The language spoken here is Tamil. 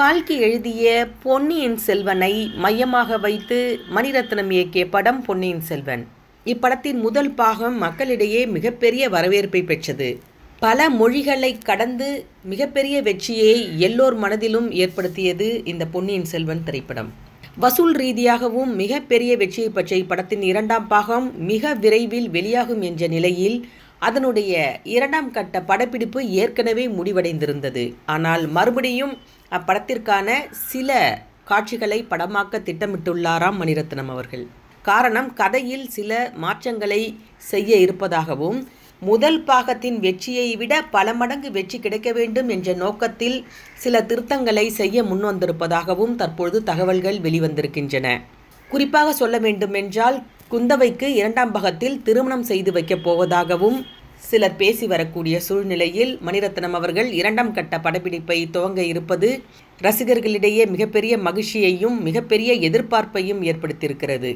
கால்கி எழுதிய பொன்னியின் செல்வனை மையமாக வைத்து மணிரத்னம் இயக்கிய படம் பொன்னியின் செல்வன் இப்படத்தின் முதல் பாகம் மக்களிடையே மிகப்பெரிய வரவேற்பை பெற்றது பல மொழிகளை கடந்து மிகப்பெரிய வெற்றியை எல்லோர் மனதிலும் ஏற்படுத்தியது இந்த பொன்னியின் செல்வன் திரைப்படம் வசூல் ரீதியாகவும் மிகப்பெரிய வெற்றியை பற்றிய இப்படத்தின் இரண்டாம் பாகம் மிக விரைவில் வெளியாகும் என்ற நிலையில் அதனுடைய இரண்டாம் கட்ட படப்பிடிப்பு ஏற்கனவே முடிவடைந்திருந்தது ஆனால் மறுபடியும் அப்படத்திற்கான சில காட்சிகளை படமாக்க திட்டமிட்டுள்ளாராம் மணிரத்னம் அவர்கள் காரணம் கதையில் சில மாற்றங்களை செய்ய இருப்பதாகவும் முதல் பாகத்தின் வெற்றியை விட பல மடங்கு வெற்றி கிடைக்க வேண்டும் என்ற நோக்கத்தில் சில திருத்தங்களை செய்ய முன்வந்திருப்பதாகவும் தற்பொழுது தகவல்கள் வெளிவந்திருக்கின்றன குறிப்பாக சொல்ல வேண்டுமென்றால் குந்தவைக்கு இரண்டாம் பாகத்தில் திருமணம் செய்து வைக்கப் போவதாகவும் சிலர் பேசி வரக்கூடிய சூழ்நிலையில் மணிரத்னம் அவர்கள் இரண்டாம் கட்ட படப்பிடிப்பை துவங்க இருப்பது ரசிகர்களிடையே மிகப்பெரிய மகிழ்ச்சியையும் மிகப்பெரிய எதிர்பார்ப்பையும் ஏற்படுத்தியிருக்கிறது